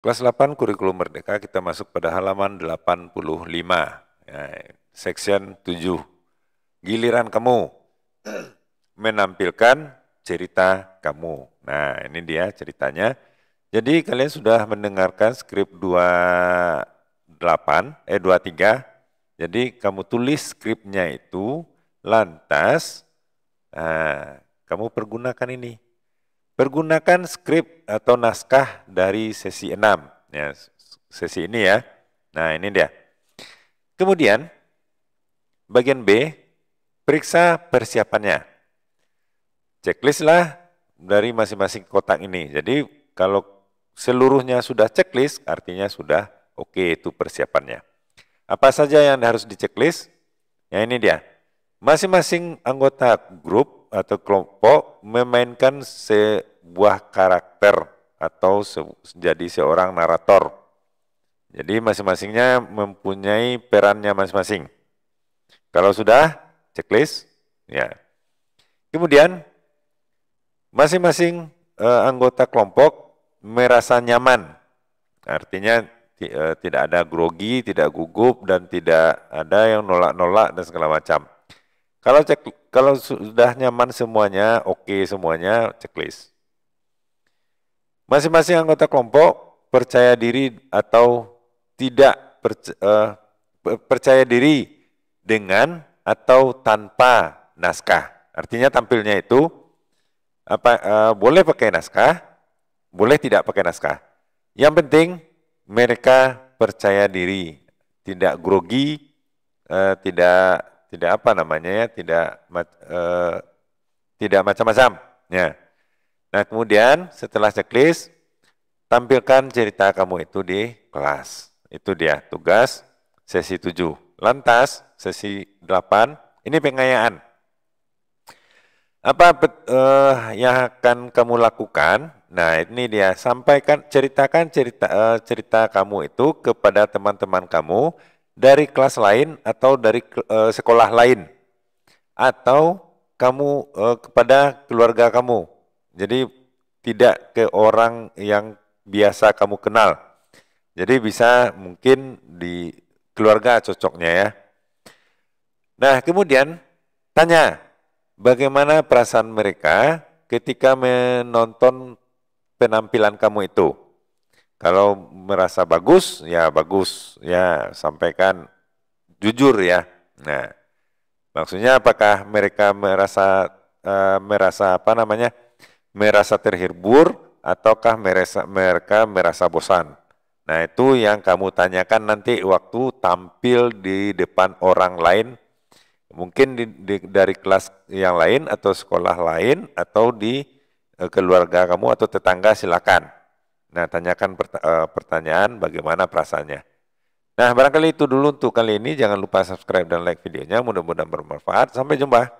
Kelas 8 kurikulum merdeka kita masuk pada halaman 85, ya, section 7. Giliran kamu menampilkan cerita kamu. Nah ini dia ceritanya. Jadi kalian sudah mendengarkan skrip 28, eh 23. Jadi kamu tulis skripnya itu, lantas nah, kamu pergunakan ini. Pergunakan skrip atau naskah dari sesi 6. Ya, sesi ini ya. Nah, ini dia. Kemudian, bagian B, periksa persiapannya. Checklist lah dari masing-masing kotak ini. Jadi, kalau seluruhnya sudah checklist, artinya sudah oke okay, itu persiapannya. Apa saja yang harus diceklist Ya ini dia. Masing-masing anggota grup atau kelompok memainkan se buah karakter atau se jadi seorang narator. Jadi masing-masingnya mempunyai perannya masing-masing. Kalau sudah checklist, ya. Kemudian masing-masing e, anggota kelompok merasa nyaman. Artinya e, tidak ada grogi, tidak gugup dan tidak ada yang nolak-nolak dan segala macam. Kalau cek kalau sudah nyaman semuanya, oke okay semuanya, checklist. Masing-masing anggota kelompok percaya diri atau tidak percaya, uh, eh, percaya diri dengan atau tanpa naskah. Artinya tampilnya itu apa uh, boleh pakai naskah, boleh tidak pakai naskah. Yang penting mereka percaya diri, tidak grogi, uh, tidak tidak apa namanya ya, tidak uh, tidak macam-macam. Ya. Nah kemudian setelah checklist, tampilkan cerita kamu itu di kelas. Itu dia tugas sesi 7. Lantas sesi 8, ini pengayaan. Apa uh, yang akan kamu lakukan? Nah ini dia, sampaikan, ceritakan cerita, uh, cerita kamu itu kepada teman-teman kamu dari kelas lain atau dari uh, sekolah lain. Atau kamu uh, kepada keluarga kamu jadi tidak ke orang yang biasa kamu kenal. Jadi bisa mungkin di keluarga cocoknya ya. Nah, kemudian tanya bagaimana perasaan mereka ketika menonton penampilan kamu itu. Kalau merasa bagus, ya bagus, ya sampaikan jujur ya. Nah, maksudnya apakah mereka merasa uh, merasa apa namanya? merasa terhibur ataukah merasa, mereka merasa bosan. Nah itu yang kamu tanyakan nanti waktu tampil di depan orang lain, mungkin di, di, dari kelas yang lain atau sekolah lain atau di e, keluarga kamu atau tetangga silakan. Nah tanyakan perta e, pertanyaan bagaimana perasaannya. Nah barangkali itu dulu untuk kali ini, jangan lupa subscribe dan like videonya, mudah-mudahan bermanfaat. Sampai jumpa.